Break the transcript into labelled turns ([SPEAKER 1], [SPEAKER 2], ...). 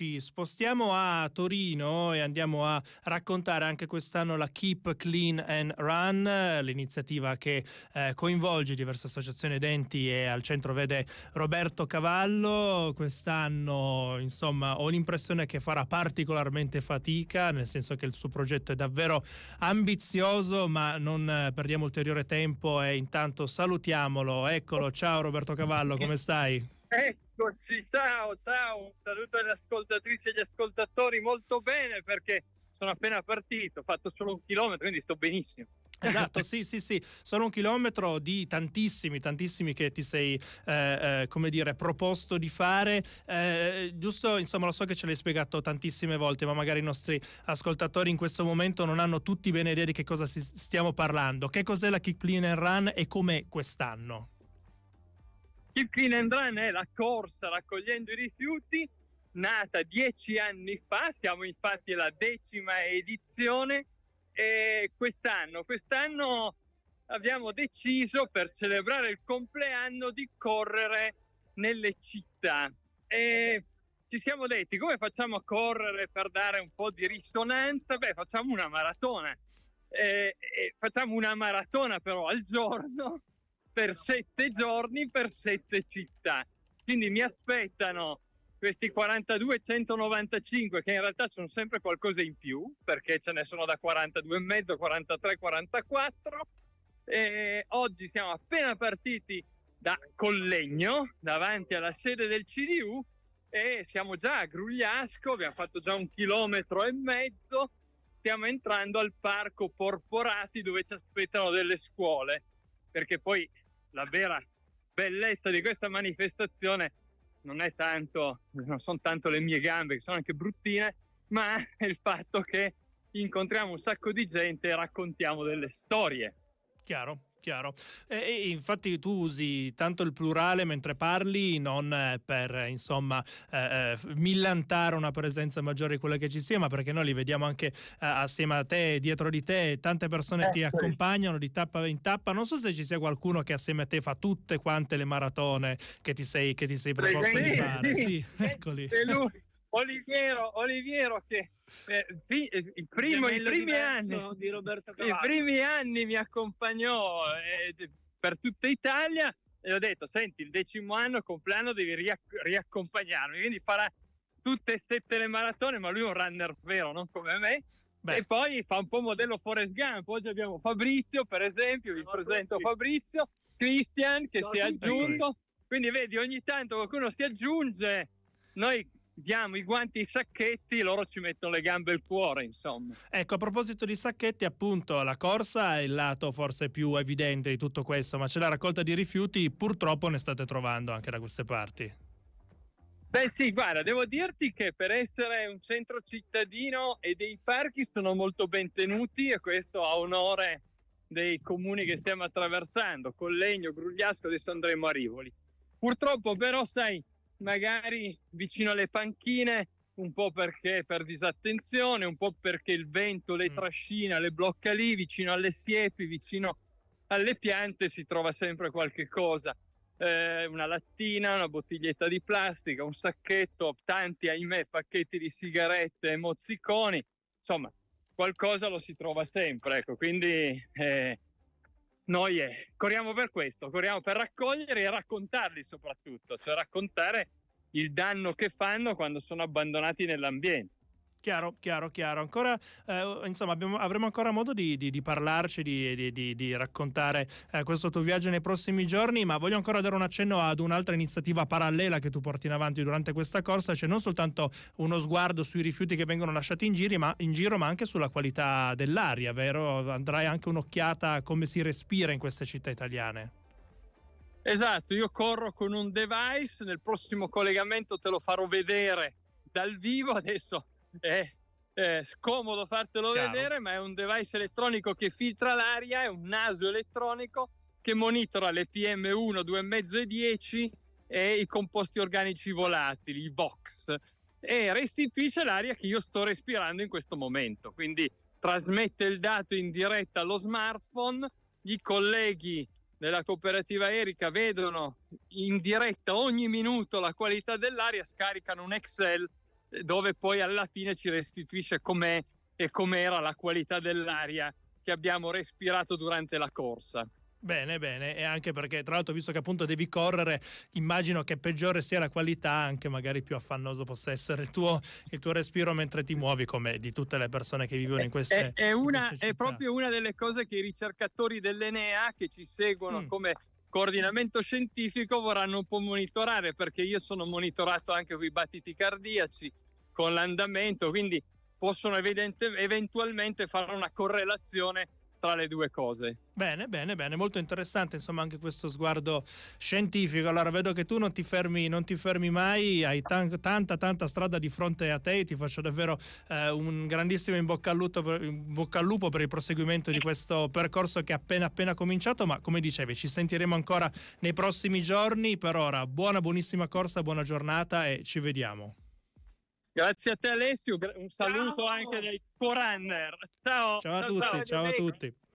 [SPEAKER 1] ci spostiamo a Torino e andiamo a raccontare anche quest'anno la Keep Clean and Run, l'iniziativa che eh, coinvolge diverse associazioni denti e al centro vede Roberto Cavallo. Quest'anno, insomma, ho l'impressione che farà particolarmente fatica, nel senso che il suo progetto è davvero ambizioso, ma non perdiamo ulteriore tempo e intanto salutiamolo. Eccolo, ciao Roberto Cavallo, come stai?
[SPEAKER 2] Eccoci, ciao, ciao, un saluto alle ascoltatrici e agli ascoltatori, molto bene perché sono appena partito, ho fatto solo un chilometro, quindi sto benissimo.
[SPEAKER 1] Esatto, sì, sì, sì, solo un chilometro di tantissimi, tantissimi che ti sei, eh, eh, come dire, proposto di fare. Eh, giusto, insomma, lo so che ce l'hai spiegato tantissime volte, ma magari i nostri ascoltatori in questo momento non hanno tutti bene idea di che cosa stiamo parlando. Che cos'è la Kick Clean and Run e com'è quest'anno?
[SPEAKER 2] Keep Clean and Run è la corsa raccogliendo i rifiuti nata dieci anni fa, siamo infatti alla decima edizione e quest'anno, quest'anno abbiamo deciso per celebrare il compleanno di correre nelle città e ci siamo detti come facciamo a correre per dare un po' di risonanza? Beh, facciamo una maratona. E, e facciamo una maratona però al giorno per sette giorni, per sette città. Quindi mi aspettano questi 42-195, che in realtà sono sempre qualcosa in più perché ce ne sono da 42,5, 43, 44. E oggi siamo appena partiti da Collegno davanti alla sede del CDU e siamo già a Grugliasco, abbiamo fatto già un chilometro e mezzo, stiamo entrando al parco Porporati dove ci aspettano delle scuole perché poi la vera bellezza di questa manifestazione non è tanto, non sono tanto le mie gambe che sono anche bruttine, ma è il fatto che incontriamo un sacco di gente e raccontiamo delle storie.
[SPEAKER 1] Chiaro chiaro. E, e, infatti tu usi tanto il plurale mentre parli, non eh, per insomma eh, eh millantare una presenza maggiore di quella che ci sia, ma perché noi li vediamo anche eh, assieme a te, dietro di te, tante persone eh, ti sì. accompagnano di tappa in tappa. Non so se ci sia qualcuno che assieme a te fa tutte quante le maratone che ti sei, che ti sei proposto sì, di fare. Sì, sì. eccoli. È lui.
[SPEAKER 2] Oliviero, Oliviero che eh, eh il primo, i, primi anni,
[SPEAKER 1] i primi
[SPEAKER 2] anni mi accompagnò eh, per tutta Italia e ho detto senti il decimo anno compleanno devi riac- riaccompagnarmi quindi farà tutte e sette le maratone ma lui è un runner vero non come me Beh. e poi fa un po' modello Forrest Gump oggi abbiamo Fabrizio per esempio vi no, presento Fabrizio Christian che no, si è aggiunto quindi vedi ogni tanto qualcuno si aggiunge noi diamo i guanti ai sacchetti, loro ci mettono le gambe e il cuore, insomma.
[SPEAKER 1] Ecco, a proposito di sacchetti, appunto, la corsa è il lato forse più evidente di tutto questo, ma c'è la raccolta di rifiuti, purtroppo ne state trovando anche da queste parti.
[SPEAKER 2] Beh sì, guarda, devo dirti che per essere un centro cittadino e dei parchi sono molto ben tenuti e questo a onore dei comuni che stiamo attraversando, Collegno, Grugliasco, adesso andremo a Rivoli. Purtroppo però, sai, magari vicino alle panchine, un po' perché per disattenzione, un po' perché il vento le mm. trascina, le blocca lì, vicino alle siepi, vicino alle piante si trova sempre qualche cosa. Eh, una lattina, una bottiglietta di plastica, un sacchetto, tanti ahimè pacchetti di sigarette e mozziconi, insomma qualcosa lo si trova sempre, ecco, quindi eh, noi eh, corriamo per questo, corriamo per raccogliere e
[SPEAKER 1] raccontarli soprattutto, cioè raccontare il danno che fanno quando sono abbandonati nell'ambiente. Chiaro, chiaro, chiaro. Ancora, eh, insomma, abbiamo, avremo ancora modo di, di, di parlarci, di, di raccontare eh, questo tuo viaggio nei prossimi giorni, ma voglio ancora dare un accenno ad un'altra iniziativa parallela che tu porti in avanti durante questa corsa, cioè non soltanto uno sguardo sui rifiuti che vengono lasciati in, giri, ma, in giro, ma anche sulla qualità dell'aria, vero? Andrai anche un'occhiata a come si respira in queste città italiane. Esatto,
[SPEAKER 2] io corro con un device, nel prossimo collegamento te lo farò vedere dal vivo adesso è, eh, è eh, scomodo fartelo Chiaro. vedere, ma è un device elettronico che filtra l'aria, è un naso elettronico che monitora le PM1, 2,5 e 10 e i composti organici volatili, i VOX, e restituisce l'aria che io sto respirando in questo momento. Quindi trasmette il dato in diretta allo smartphone, i colleghi della cooperativa Erika vedono in diretta ogni minuto la qualità dell'aria, scaricano un Excel dove poi alla fine ci restituisce com'è e com'era la qualità dell'aria che abbiamo respirato durante la corsa.
[SPEAKER 1] Bene, bene, e anche perché tra l'altro visto che appunto devi correre, immagino che peggiore sia la qualità, anche magari più affannoso possa essere il tuo, il tuo respiro mentre ti muovi, come di tutte le persone che vivono in eh, queste, è,
[SPEAKER 2] è una, in queste È proprio una delle cose che i ricercatori dell'Enea che ci seguono mm. come coordinamento scientifico vorranno un po' monitorare perché io sono monitorato anche con i battiti cardiaci, con l'andamento, quindi possono evidente, eventualmente fare una correlazione tra le due cose.
[SPEAKER 1] Bene, bene, bene, molto interessante insomma anche questo sguardo scientifico. Allora vedo che tu non ti fermi, non ti fermi mai, hai tan- tanta tanta strada di fronte a te, e ti faccio davvero eh, un grandissimo in bocca, per, in bocca, al lupo per il proseguimento di questo percorso che è appena appena cominciato, ma come dicevi ci sentiremo ancora nei prossimi giorni, per ora buona buonissima corsa, buona giornata e ci vediamo.
[SPEAKER 2] Grazie a te Alessio, un saluto ciao. anche dai co Ciao, ciao a ciao, tutti, ciao a tutti.